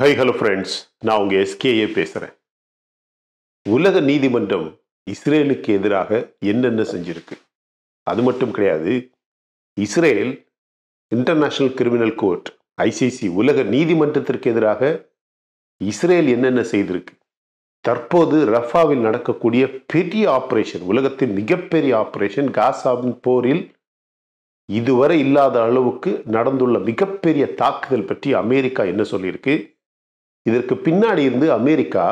high hello friends நான் உங்கள் SKA பேசுகிறேன் உலக நீதிமன்றம் இஸ்ரேலுக்கு எதிராக என்னென்ன செஞ்சிருக்கு அது மட்டும் கிடையாது Israel international criminal court ICC உலக நீதிமன்றத்திற்கு எதிராக இஸ்ரேல் என்னென்ன செய்திருக்கு தற்போது ரஃபாவில் நடக்கக்கூடிய பெரிய ஆப்ரேஷன் உலகத்தின் மிகப்பெரிய ஆப்ரேஷன் காசாவின் போரில் இதுவரை இல்லாத அளவுக்கு நடந்துள்ள மிகப்பெரிய தாக்குதல் பற்றி அமெரிக்கா என்ன சொல்லியிருக்கு இதற்கு பின்னாடி இருந்து அமெரிக்கா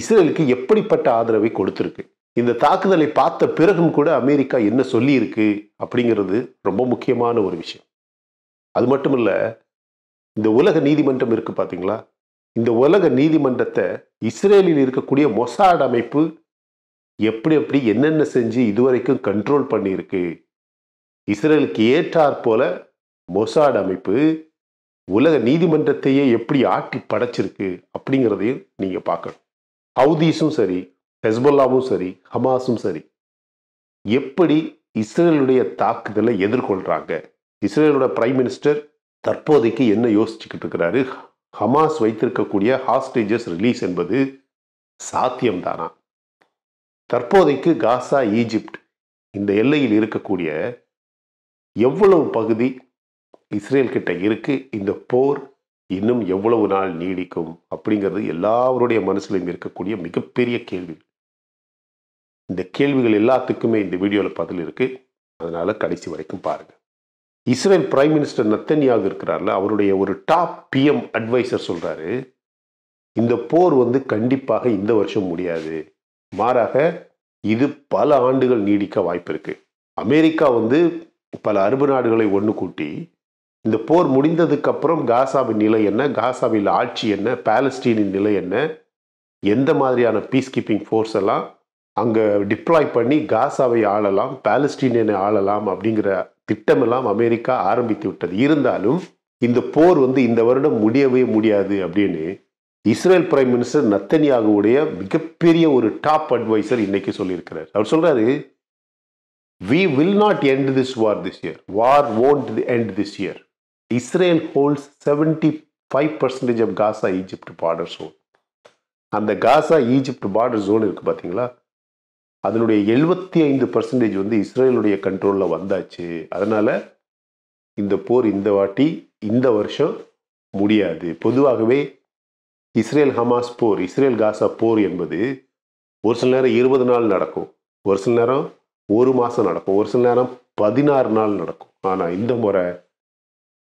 இஸ்ரேலுக்கு எப்படிப்பட்ட ஆதரவை கொடுத்துருக்கு இந்த தாக்குதலை பார்த்த பிறகும் கூட அமெரிக்கா என்ன சொல்லியிருக்கு அப்படிங்கிறது ரொம்ப முக்கியமான ஒரு விஷயம் அது மட்டும் இல்லை இந்த உலக நீதிமன்றம் இருக்குது பார்த்தீங்களா இந்த உலக நீதிமன்றத்தை இஸ்ரேலில் இருக்கக்கூடிய மொசாட் அமைப்பு எப்படி எப்படி என்னென்ன செஞ்சு இதுவரைக்கும் கண்ட்ரோல் பண்ணியிருக்கு இஸ்ரேலுக்கு ஏற்றாற் போல மொசாட் அமைப்பு உலக நீதிமன்றத்தையே எப்படி ஆட்டி படைச்சிருக்கு அப்படிங்கிறதையும் நீங்கள் பார்க்கணும் ஹவுதீஸும் சரி ஹெஸ்பொல்லாவும் சரி ஹமாஸும் சரி எப்படி இஸ்ரேலுடைய தாக்குதலை எதிர்கொள்கிறாங்க இஸ்ரேலோட பிரைம் மினிஸ்டர் தற்போதைக்கு என்ன யோசிச்சுக்கிட்டு இருக்கிறாரு ஹமாஸ் வைத்திருக்கக்கூடிய ஹாஸ்டேஜஸ் ரிலீஸ் என்பது சாத்தியம்தானா தற்போதைக்கு காசா ஈஜிப்ட் இந்த எல்லையில் இருக்கக்கூடிய எவ்வளவு பகுதி இஸ்ரேல் கிட்ட இருக்கு இந்த போர் இன்னும் எவ்வளவு நாள் நீடிக்கும் அப்படிங்கிறது எல்லாருடைய மனசுலையும் இருக்கக்கூடிய மிகப்பெரிய கேள்வி இந்த கேள்விகள் எல்லாத்துக்குமே இந்த வீடியோவில் பதில் இருக்குது அதனால் கடைசி வரைக்கும் பாருங்கள் இஸ்ரேல் பிரைம் மினிஸ்டர் நத்தன்யாக இருக்கிறார்ல அவருடைய ஒரு டாப் பிஎம் அட்வைசர் சொல்கிறாரு இந்த போர் வந்து கண்டிப்பாக இந்த வருஷம் முடியாது மாறாக இது பல ஆண்டுகள் நீடிக்க வாய்ப்பு இருக்குது அமெரிக்கா வந்து பல அரபு நாடுகளை ஒன்று கூட்டி இந்த போர் முடிந்ததுக்கப்புறம் காசாவின் நிலை என்ன காசாவில் ஆட்சி என்ன பாலஸ்டீனின் நிலை என்ன எந்த மாதிரியான பீஸ் கீப்பிங் ஃபோர்ஸ் எல்லாம் அங்கே டிப்ளாய் பண்ணி காசாவை ஆளலாம் பாலஸ்டீனியனை ஆளலாம் அப்படிங்கிற திட்டமெல்லாம் அமெரிக்கா ஆரம்பித்து விட்டது இருந்தாலும் இந்த போர் வந்து இந்த வருடம் முடியவே முடியாது அப்படின்னு இஸ்ரேல் பிரைம் மினிஸ்டர் நத்தனியாகுடைய மிகப்பெரிய ஒரு டாப் அட்வைசர் இன்னைக்கு சொல்லியிருக்கிறார் அவர் சொல்றாரு we will not end this war this year war won't end this year Israel holds seventy five percentage of Gaza Egypt border zone அந்த காசா ஈஜிப்ட் பார்டர் ஜோன் இருக்குது பார்த்தீங்களா அதனுடைய எழுபத்தி ஐந்து பர்சன்டேஜ் வந்து இஸ்ரேலுடைய கண்ட்ரோலில் வந்தாச்சு அதனால் இந்த போர் இந்த வாட்டி இந்த வருஷம் முடியாது பொதுவாகவே இஸ்ரேல் ஹமாஸ் போர் இஸ்ரேல் காசா போர் என்பது ஒரு சில நேரம் இருபது நாள் நடக்கும் ஒரு சில நேரம் ஒரு மாதம் நடக்கும் ஒரு சில நேரம் பதினாறு நாள் நடக்கும் ஆனால் இந்த முறை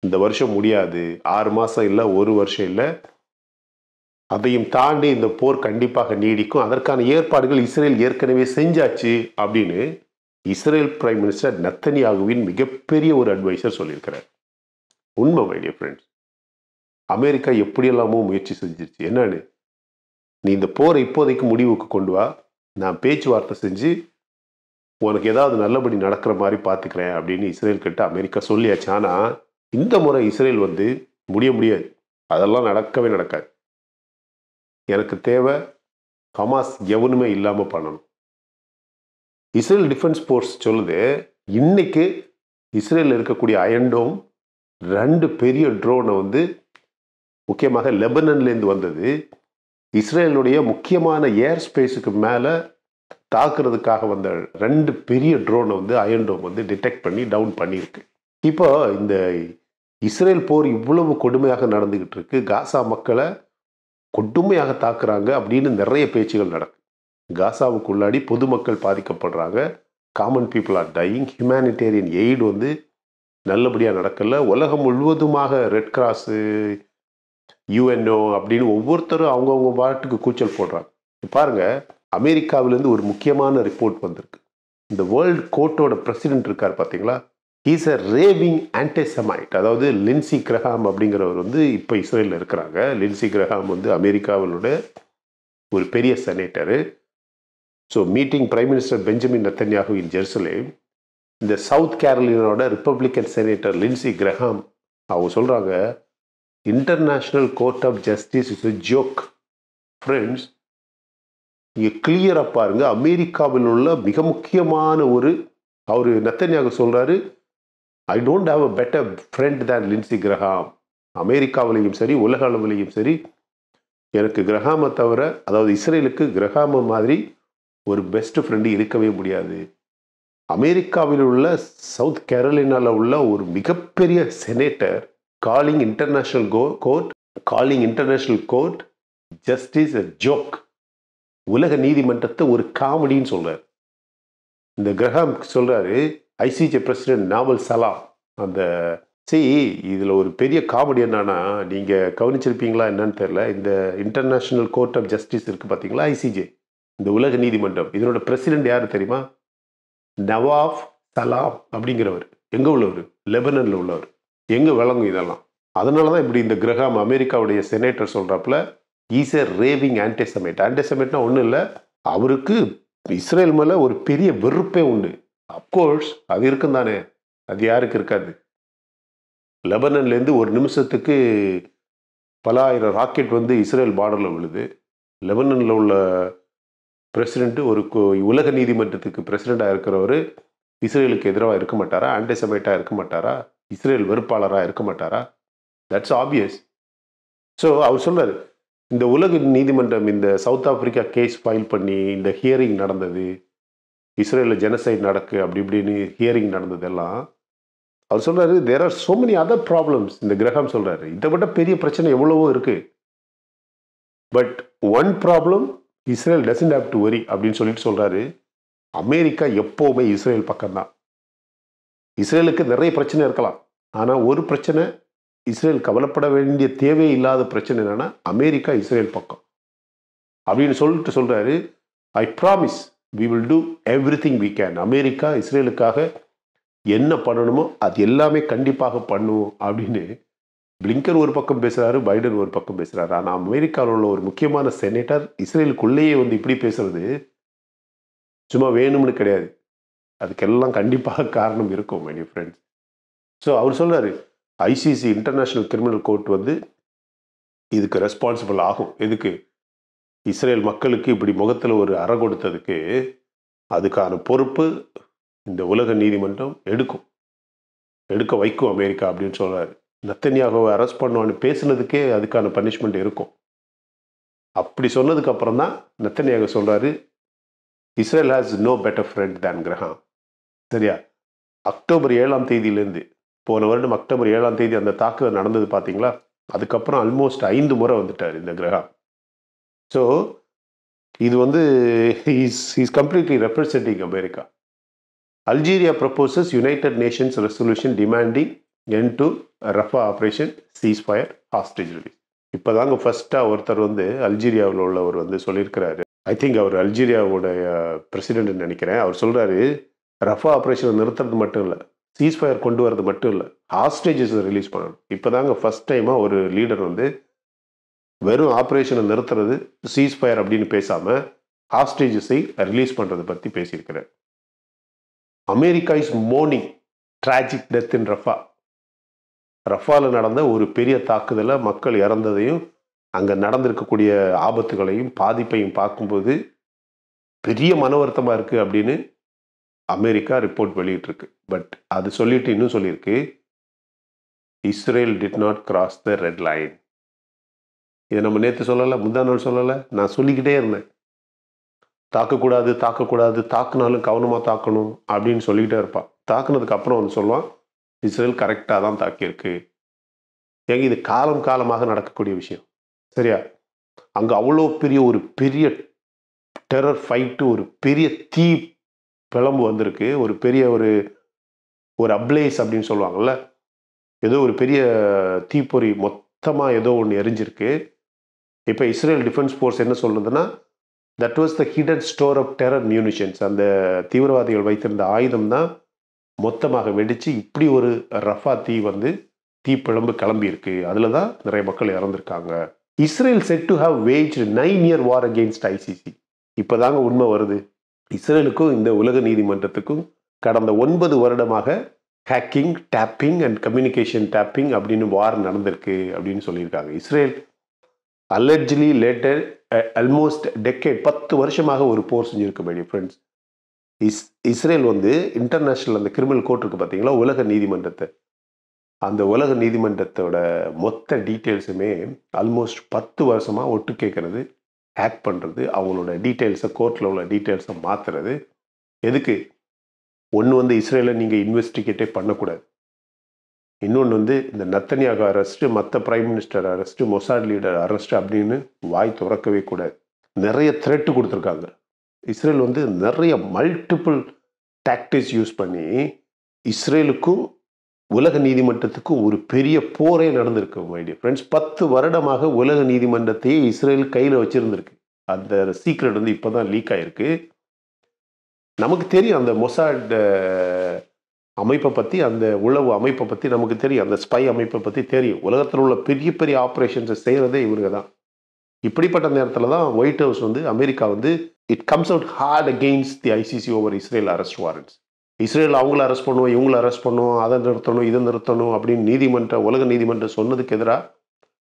இந்த வருஷம் முடியாது ஆறு மாதம் இல்லை ஒரு வருஷம் இல்லை அதையும் தாண்டி இந்த போர் கண்டிப்பாக நீடிக்கும் அதற்கான ஏற்பாடுகள் இஸ்ரேல் ஏற்கனவே செஞ்சாச்சு அப்படின்னு இஸ்ரேல் பிரைம் மினிஸ்டர் நத்தனியாகுவின் மிகப்பெரிய ஒரு அட்வைசர் சொல்லியிருக்கிறார் உண்மை மைடிய ஃப்ரெண்ட்ஸ் அமெரிக்கா எப்படியெல்லாமோ முயற்சி செஞ்சிருச்சு என்னன்னு நீ இந்த போரை இப்போதைக்கு முடிவுக்கு கொண்டு வா நான் பேச்சுவார்த்தை செஞ்சு உனக்கு ஏதாவது நல்லபடி நடக்கிற மாதிரி பார்த்துக்கிறேன் அப்படின்னு இஸ்ரேல் கிட்ட அமெரிக்கா சொல்லியாச்சு ஆனால் இந்த முறை இஸ்ரேல் வந்து முடிய முடியாது அதெல்லாம் நடக்கவே நடக்காது எனக்கு தேவை ஹமாஸ் எவனுமே இல்லாமல் பண்ணணும் இஸ்ரேல் டிஃபென்ஸ் ஃபோர்ஸ் சொல்லுது இன்னைக்கு இஸ்ரேலில் இருக்கக்கூடிய அயண்டோம் ரெண்டு பெரிய ட்ரோனை வந்து முக்கியமாக லெபனன்லேருந்து வந்தது இஸ்ரேலுடைய முக்கியமான ஏர் ஸ்பேஸுக்கு மேலே தாக்குறதுக்காக வந்த ரெண்டு பெரிய ட்ரோனை வந்து அயன்டோம் வந்து டிடெக்ட் பண்ணி டவுன் பண்ணியிருக்கு இப்போ இந்த இஸ்ரேல் போர் இவ்வளவு கொடுமையாக நடந்துக்கிட்டு இருக்கு காசா மக்களை கொடுமையாக தாக்குறாங்க அப்படின்னு நிறைய பேச்சுகள் நடக்கும் காசாவுக்குள்ளாடி பொதுமக்கள் பாதிக்கப்படுறாங்க common people are dying humanitarian aid வந்து நல்லபடியாக நடக்கல உலகம் முழுவதுமாக ரெட் கிராஸு யூஎன்ஓ அப்படின்னு ஒவ்வொருத்தரும் அவங்கவுங்க பாட்டுக்கு கூச்சல் போடுறாங்க பாருங்கள் அமெரிக்காவிலேருந்து ஒரு முக்கியமான ரிப்போர்ட் வந்திருக்கு இந்த வேர்ல்டு கோர்ட்டோட பிரசிடென்ட் இருக்கார் பார்த்தீங்களா இஸ் அ ரேவிங் ஆன்டிசமைட் அதாவது லின்சி கிரஹாம் அப்படிங்கிறவர் வந்து இப்போ இஸ்ரேலில் இருக்கிறாங்க லின்சி கிரஹாம் வந்து அமெரிக்காவிலோட ஒரு பெரிய senator so meeting prime minister Benjamin Netanyahu in Jerusalem இந்த சவுத் கேரளினோட ரிப்பப்ளிக்கன் செனேட்டர் லின்சி கிரஹாம் அவங்க சொல்கிறாங்க international court of justice is joke friends இங்கே கிளியராக பாருங்கள் அமெரிக்காவில் உள்ள மிக முக்கியமான ஒரு அவர் நத்தன்யாக சொல்கிறாரு I don't have a better friend than Lindsey Graham அமெரிக்காவிலையும் சரி உலக அளவிலையும் சரி எனக்கு கிரகாமை தவிர அதாவது இஸ்ரேலுக்கு கிரகாம மாதிரி ஒரு பெஸ்ட் ஃப்ரெண்டு இருக்கவே முடியாது அமெரிக்காவில் உள்ள சவுத் கேரலினாவில் உள்ள ஒரு மிகப்பெரிய senator calling international co court calling international court justice a joke உலக நீதிமன்றத்தை ஒரு காமெடின்னு சொல்கிறார் இந்த கிரகாம் சொல்கிறாரு ஐசிஜே பிரசிடென்ட் நாவல் சலாம் அந்த சி இதில் ஒரு பெரிய காமெடி என்னன்னா நீங்கள் கவனிச்சிருப்பீங்களா என்னன்னு தெரில இந்த இன்டர்நேஷ்னல் கோர்ட் ஆஃப் ஜஸ்டிஸ் இருக்குது பார்த்தீங்களா ஐசிஜே இந்த உலக நீதிமன்றம் இதனோட பிரசிடென்ட் யார் தெரியுமா நவாஃப் சலாம் அப்படிங்கிறவர் எங்கே உள்ளவர் லெபனனில் உள்ளவர் எங்கே விளங்கும் இதெல்லாம் அதனால தான் இப்படி இந்த கிரகாம் அமெரிக்காவுடைய செனேட்டர் சொல்கிறப்பல ஈஸ் ஏ ரேவிங் ஆன்டிசமேட் ஆன்டிசமேட்னா ஒன்றும் இல்லை அவருக்கு இஸ்ரேல் மேலே ஒரு பெரிய வெறுப்பே உண்டு அப்கோர்ஸ் அது இருக்கும் தானே அது யாருக்கு இருக்காது லெபனன்லேருந்து ஒரு நிமிஷத்துக்கு பல ஆயிரம் ராக்கெட் வந்து இஸ்ரேல் பார்டரில் விழுது லெபனனில் உள்ள பிரசிடென்ட்டு ஒரு உலக நீதிமன்றத்துக்கு பிரசிடெண்டாக இருக்கிறவர் இஸ்ரேலுக்கு எதிராக இருக்க மாட்டாரா ஆன்டிசமைட்டாக இருக்க மாட்டாரா இஸ்ரேல் வெறுப்பாளராக இருக்க மாட்டாரா தட்ஸ் ஆப்வியஸ் ஸோ அவர் சொல்கிறார் இந்த உலக நீதிமன்றம் இந்த சவுத் ஆப்பிரிக்கா கேஸ் ஃபைல் பண்ணி இந்த ஹியரிங் நடந்தது இஸ்ரேலில் ஜெனசைட் நடக்கு அப்படி இப்படின்னு ஹியரிங் நடந்ததெல்லாம் அவர் சொல்கிறாரு there are so many other problems இந்த கிரகம் சொல்கிறாரு இதை விட பெரிய பிரச்சனை எவ்வளவோ இருக்குது but one problem Israel doesn't have to worry அப்படின்னு சொல்லிட்டு சொல்கிறாரு அமெரிக்கா எப்போவுமே இஸ்ரேல் பக்கம்தான் இஸ்ரேலுக்கு நிறைய பிரச்சனை இருக்கலாம் ஆனால் ஒரு பிரச்சனை இஸ்ரேல் கவலைப்பட வேண்டிய தேவை இல்லாத பிரச்சனை என்னென்னா அமெரிக்கா இஸ்ரேல் பக்கம் அப்படின்னு சொல்லிட்டு சொல்கிறாரு I promise we will do everything we can America இஸ்ரேலுக்காக என்ன பண்ணணுமோ அது எல்லாமே கண்டிப்பாக பண்ணுவோம் அப்படின்னு பிளிங்கர் ஒரு பக்கம் பேசுகிறாரு பைடன் ஒரு பக்கம் பேசுகிறாரு ஆனால் அமெரிக்காவில் உள்ள ஒரு முக்கியமான செனேட்டர் இஸ்ரேலுக்குள்ளேயே வந்து இப்படி பேசுறது சும்மா வேணும்னு கிடையாது அதுக்கெல்லாம் கண்டிப்பாக காரணம் இருக்கும் மைனி ஃப்ரெண்ட்ஸ் ஸோ அவர் சொல்கிறார் ஐசிசி இன்டர்நேஷ்னல் கிரிமினல் கோர்ட் வந்து இதுக்கு ரெஸ்பான்சிபிள் ஆகும் எதுக்கு இஸ்ரேல் மக்களுக்கு இப்படி முகத்தில் ஒரு அற கொடுத்ததுக்கு அதுக்கான பொறுப்பு இந்த உலக நீதிமன்றம் எடுக்கும் எடுக்க வைக்கும் அமெரிக்கா அப்படின்னு சொல்கிறாரு நத்தனியாகவை அரெஸ்ட் பண்ணுவான்னு பேசுனதுக்கே அதுக்கான பனிஷ்மெண்ட் இருக்கும் அப்படி சொன்னதுக்கு அப்புறம் தான் நத்தனியாக சொல்கிறாரு Israel has no better friend than Graham சரியா அக்டோபர் ஏழாம் தேதியிலேருந்து போன வருடம் அக்டோபர் ஏழாம் தேதி அந்த தாக்குதல் நடந்தது பார்த்தீங்களா அதுக்கப்புறம் ஆல்மோஸ்ட் ஐந்து முறை வந்துட்டார் இந்த கிரகம் ஸோ இது வந்து is is completely representing America Algeria proposes United Nations resolution demanding end to Rafah operation ceasefire hostage release இப்போ தாங்க ஃபஸ்ட்டாக ஒருத்தர் வந்து அல்ஜீரியாவில் உள்ளவர் வந்து சொல்லியிருக்கிறாரு ஐ திங்க் அவர் அல்ஜீரியாவுடைய பிரசிடென்ட் uh, நினைக்கிறேன் அவர் சொல்கிறாரு ரஃபா ஆப்ரேஷனை நிறுத்துறது மட்டும் இல்லை சீஸ் ஃபயர் கொண்டு வரது மட்டும் இல்லை ஹாஸ்டேஜஸ் ரிலீஸ் பண்ணணும் இப்போ தாங்க ஃபஸ்ட் டைமாக ஒரு லீடர் வந்து வெறும் ஆப்ரேஷனை நிறுத்துறது சீஸ்ஃபயர் அப்படின்னு பேசாமல் ஹாஸ்டேஜஸை ரிலீஸ் பண்ணுறதை பற்றி பேசியிருக்கிறார் America is mourning tragic death in Rafah ரஃபாவில் நடந்த ஒரு பெரிய தாக்குதலை மக்கள் இறந்ததையும் அங்கே நடந்திருக்கக்கூடிய ஆபத்துகளையும் பாதிப்பையும் பார்க்கும்போது பெரிய மன வருத்தமாக இருக்குது அப்படின்னு அமெரிக்கா ரிப்போர்ட் வெளியிட்டிருக்கு பட் அது சொல்லிட்டு இன்னும் சொல்லியிருக்கு Israel did not cross the red line இதை நம்ம நேற்று சொல்லலை முந்தா சொல்லலை நான் சொல்லிக்கிட்டே இருந்தேன் தாக்கக்கூடாது தாக்கக்கூடாது தாக்குனாலும் கவனமாக தாக்கணும் அப்படின்னு சொல்லிக்கிட்டே இருப்பான் தாக்குனதுக்கு அப்புறம் வந்து சொல்லுவான் இஸ்ரேல் கரெக்டாக தான் தாக்கியிருக்கு ஏங்க இது காலம் காலமாக நடக்கக்கூடிய விஷயம் சரியா அங்கே அவ்வளோ பெரிய ஒரு பெரிய டெரர் ஃபைட்டு ஒரு பெரிய தீ பிளம்பு வந்திருக்கு ஒரு பெரிய ஒரு ஒரு அப்ளேஸ் அப்படின்னு சொல்லுவாங்கள்ல ஏதோ ஒரு பெரிய தீப்பொறி மொத்தமாக ஏதோ ஒன்று எரிஞ்சிருக்கு இப்போ இஸ்ரேல் டிஃபென்ஸ் ஃபோர்ஸ் என்ன சொல்லுதுன்னா that was the hidden store of terror munitions அந்த தீவிரவாதிகள் வைத்திருந்த ஆயுதம் தான் மொத்தமாக வெடித்து இப்படி ஒரு ரஃபா தீ வந்து தீப்பிழம்பு கிளம்பியிருக்கு அதில் தான் நிறைய மக்கள் இறந்துருக்காங்க Israel said to have wage nine year war against ICC இப்போ தாங்க உண்மை வருது இஸ்ரேலுக்கும் இந்த உலக நீதிமன்றத்துக்கும் கடந்த ஒன்பது வருடமாக hacking tapping and communication tapping அப்படின்னு வார் நடந்திருக்கு அப்படின்னு சொல்லியிருக்காங்க Israel allegedly later almost decade பத்து வருஷமாக ஒரு போர் செஞ்சுருக்க வேண்டிய ஃப்ரெண்ட்ஸ் இஸ் இஸ்ரேல் வந்து இன்டர்நேஷ்னல் அந்த கிரிமினல் கோர்ட் இருக்குது பார்த்தீங்களா உலக நீதிமன்றத்தை அந்த உலக நீதிமன்றத்தோட மொத்த டீட்டெயில்ஸுமே ஆல்மோஸ்ட் பத்து வருஷமாக ஒட்டு கேட்குறது ஹேக் பண்ணுறது அவங்களோட டீட்டெயில்ஸை கோர்ட்டில் உள்ள டீட்டெயில்ஸை மாற்றுறது எதுக்கு ஒன்று வந்து இஸ்ரேலை நீங்கள் இன்வெஸ்டிகேட்டே பண்ணக்கூடாது இன்னொன்று வந்து இந்த நத்தனியாக அரெஸ்ட்டு மற்ற prime minister arrest Mossad leader arrest அப்படின்னு வாய் திறக்கவே கூடாது நிறைய த்ரெட்டு கொடுத்துருக்காங்க இஸ்ரேல் வந்து நிறைய மல்டிபிள் டாக்டிக்ஸ் யூஸ் பண்ணி இஸ்ரேலுக்கும் உலக நீதிமன்றத்துக்கும் ஒரு பெரிய போரே நடந்திருக்கு மைடிய ஃப்ரெண்ட்ஸ் பத்து வருடமாக உலக நீதிமன்றத்தையே இஸ்ரேல் கையில் வச்சுருந்துருக்கு அந்த சீக்ரெட் வந்து இப்போ தான் லீக் ஆகிருக்கு நமக்கு தெரியும் அந்த மொசாட் அமைப்பை பற்றி அந்த உளவு அமைப்பை பற்றி நமக்கு தெரியும் அந்த ஸ்பை அமைப்பை பற்றி தெரியும் உலகத்தில் உள்ள பெரிய பெரிய ஆப்ரேஷன்ஸை செய்கிறதே இவங்க தான் இப்படிப்பட்ட நேரத்தில் தான் ஒயிட் ஹவுஸ் வந்து அமெரிக்கா வந்து it comes out hard against the ICC over Israel arrest warrants Israel அவங்கள அரெஸ்ட் பண்ணுவோம் இவங்கள அரெஸ்ட் பண்ணுவோம் அதை நிறுத்தணும் இதை நிறுத்தணும் அப்படின்னு நீதிமன்றம் உலக நீதிமன்றம் சொன்னதுக்கு எதிராக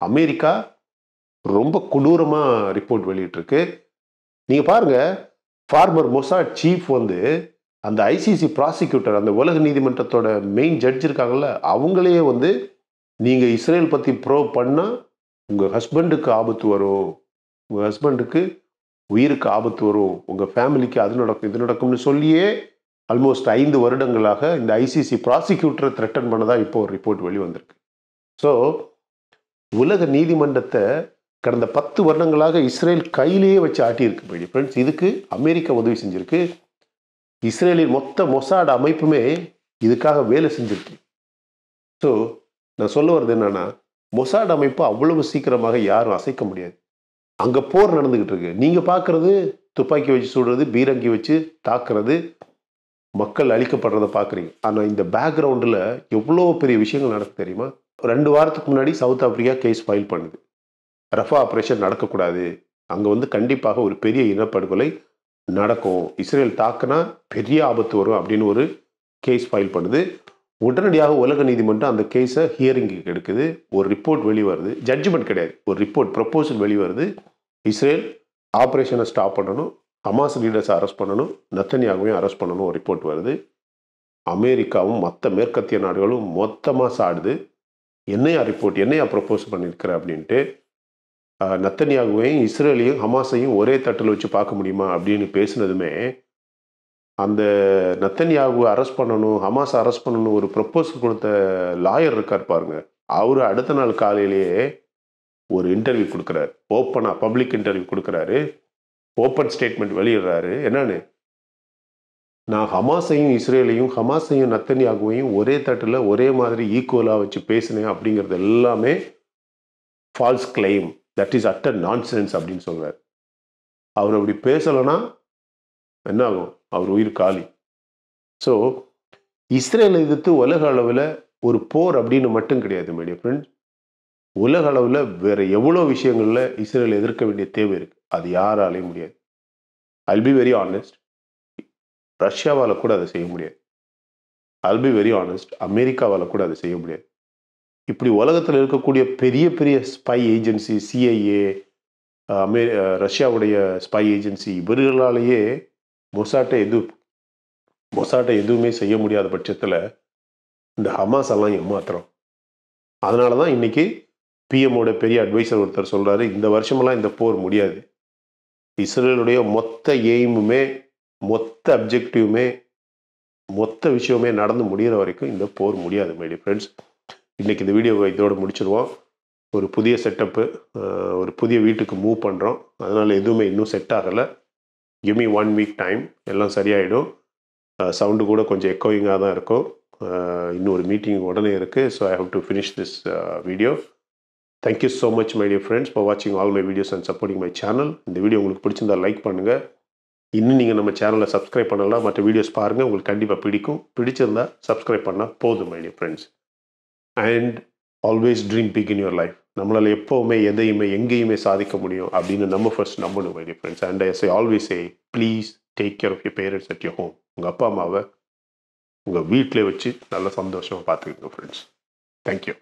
அமெரிக்கா ரொம்ப கொடூரமாக ரிப்போர்ட் வெளியிட்டிருக்கு நீங்கள் பாருங்கள் ஃபார்மர் மொசாட் சீஃப் வந்து அந்த ஐசிசி ப்ராசிக்யூட்டர் அந்த உலக நீதிமன்றத்தோட மெயின் ஜட்ஜ் இருக்காங்கல்ல அவங்களே வந்து நீங்கள் இஸ்ரேல் பற்றி ப்ரோவ் பண்ணால் உங்கள் ஹஸ்பண்டுக்கு ஆபத்து வரும் உங்கள் ஹஸ்பண்டுக்கு உயிருக்கு ஆபத்து வரும் உங்கள் ஃபேமிலிக்கு அது நடக்கும் இது நடக்கும்னு சொல்லியே ஆல்மோஸ்ட் ஐந்து வருடங்களாக இந்த ஐசிசி ப்ராசிக்யூட்டரை த்ரெட்டன் பண்ணதாக இப்போ ஒரு ரிப்போர்ட் வெளிவந்திருக்கு ஸோ உலக நீதிமன்றத்தை கடந்த பத்து வருடங்களாக இஸ்ரேல் கையிலேயே வச்சு ஆட்டியிருக்கு ஃப்ரெண்ட்ஸ் இதுக்கு அமெரிக்கா உதவி செஞ்சுருக்கு இஸ்ரேலின் மொத்த மொசாட் அமைப்புமே இதுக்காக வேலை செஞ்சிருக்கு ஸோ நான் சொல்ல வர்றது என்னன்னா மொசாட் அமைப்பு அவ்வளவு சீக்கிரமாக யாரும் அசைக்க முடியாது அங்கே போர் நடந்துக்கிட்டு இருக்கு நீங்கள் பார்க்குறது துப்பாக்கி வச்சு சுடுறது பீரங்கி வச்சு தாக்குறது மக்கள் அழிக்கப்படுறதை பார்க்குறீங்க ஆனால் இந்த பேக்ரவுண்டில் எவ்வளோ பெரிய விஷயங்கள் நடக்கு தெரியுமா ரெண்டு வாரத்துக்கு முன்னாடி சவுத் ஆப்பிரிக்கா கேஸ் ஃபைல் பண்ணுது ரஃபா ஆப்ரேஷன் நடக்கக்கூடாது அங்கே வந்து கண்டிப்பாக ஒரு பெரிய இனப்படுகொலை நடக்கும் இஸ்ரேல் தாக்குனா பெரிய ஆபத்து வரும் அப்படின்னு ஒரு கேஸ் ஃபைல் பண்ணுது உடனடியாக உலக நீதிமன்றம் அந்த கேஸை ஹியரிங்க்கு எடுக்குது ஒரு ரிப்போர்ட் வெளிவருது ஜட்ஜ்மெண்ட் கிடையாது ஒரு ரிப்போர்ட் ப்ரப்போசல் வெளிவருது இஸ்ரேல் ஆப்ரேஷனை ஸ்டாப் பண்ணணும் ஹமாஸ் லீடர்ஸை அரெஸ்ட் பண்ணணும் நத்தனியாகவே அரெஸ்ட் பண்ணணும் ஒரு ரிப்போர்ட் வருது அமெரிக்காவும் மற்ற மேற்கத்திய நாடுகளும் மொத்தமாக சாடுது என்னையா ரிப்போர்ட் என்னையா ப்ரப்போஸ் பண்ணியிருக்கிற அப்படின்ட்டு நத்தனியாகுவையும் இஸ்ரேலையும் ஹமாஸையும் ஒரே தட்டில் வச்சு பார்க்க முடியுமா அப்படின்னு பேசினதுமே அந்த நத்தன்யாகுவை அரெஸ்ட் பண்ணணும் ஹமாஸ் அரெஸ்ட் பண்ணணும் ஒரு ப்ரப்போசல் கொடுத்த லாயர் இருக்கார் பாருங்க அவர் அடுத்த நாள் காலையிலேயே ஒரு இன்டர்வியூ கொடுக்குறாரு ஓப்பனாக பப்ளிக் இன்டர்வியூ கொடுக்குறாரு ஓப்பன் ஸ்டேட்மெண்ட் வெளியிடுறாரு என்னன்னு நான் ஹமாஸையும் இஸ்ரேலையும் ஹமாஸையும் நத்தன்யாகுவையும் ஒரே தட்டில் ஒரே மாதிரி ஈக்குவலாக வச்சு பேசினேன் அப்படிங்கிறது எல்லாமே false claim that is utter nonsense அப்படின்னு சொல்கிறார் அவர் அப்படி பேசலைன்னா என்ன ஆகும் அவர் உயிர் காலி ஸோ இஸ்ரேலை எதிர்த்து உலக அளவில் ஒரு போர் அப்படின்னு மட்டும் கிடையாது மேடிய ஃப்ரெண்ட்ஸ் உலக அளவில் வேறு எவ்வளோ விஷயங்களில் இஸ்ரேல் எதிர்க்க வேண்டிய தேவை இருக்குது அது யாராலையும் முடியாது ஐ பி வெரி ஆனஸ்ட் ரஷ்யாவால் கூட அதை செய்ய முடியாது ஐ பி வெரி ஆனஸ்ட் அமெரிக்காவால் கூட அதை செய்ய முடியாது இப்படி உலகத்தில் இருக்கக்கூடிய பெரிய பெரிய ஸ்பை ஏஜென்சி சிஐஏ அமே ரஷ்யாவுடைய ஸ்பை ஏஜென்சி இவர்களாலேயே மொசாட்டை எது மொசாட்டை எதுவுமே செய்ய முடியாத பட்சத்தில் இந்த ஹமாஸ் எல்லாம் ஏமாத்துறோம் அதனால தான் இன்றைக்கி பிஎம்மோட பெரிய அட்வைசர் ஒருத்தர் சொல்கிறாரு இந்த வருஷமெல்லாம் இந்த போர் முடியாது இஸ்ரேலுடைய மொத்த எய்முமே மொத்த அப்ஜெக்டிவுமே மொத்த விஷயமே நடந்து முடிகிற வரைக்கும் இந்த போர் முடியாது மேடி ஃப்ரெண்ட்ஸ் இன்றைக்கி இந்த வீடியோவை இதோடு முடிச்சிடுவோம் ஒரு புதிய செட்டப்பு ஒரு புதிய வீட்டுக்கு மூவ் பண்ணுறோம் அதனால் எதுவுமே இன்னும் செட் ஆகலை கிமி ஒன் வீக் டைம் எல்லாம் சரியாயிடும் சவுண்டு கூட கொஞ்சம் எக்கோயிங்காக தான் இருக்கும் இன்னும் ஒரு மீட்டிங் உடனே இருக்குது so I have to finish this video thank you so much my dear friends for வாட்சிங் all my videos and supporting my channel இந்த வீடியோ உங்களுக்கு பிடிச்சிருந்தால் லைக் பண்ணுங்கள் இன்னும் நீங்கள் நம்ம சேனலை சப்ஸ்கிரைப் பண்ணலாம் மற்ற வீடியோஸ் பாருங்கள் உங்களுக்கு கண்டிப்பாக பிடிக்கும் பிடிச்சிருந்தால் சப்ஸ்கிரைப் பண்ணால் போதும் my dear friends and always dream big in your life நம்மளால் எப்போவுமே எதையுமே எங்கேயுமே சாதிக்க முடியும் அப்படின்னு நம்ம ஃபர்ஸ்ட் நம்பணும் my friends and as I always a please take care of your parents at your home உங்கள் அப்பா அம்மாவை உங்கள் வீட்டில் வச்சு நல்ல சந்தோஷமாக பார்த்துக்கோங்க ஃப்ரெண்ட்ஸ் தேங்க்யூ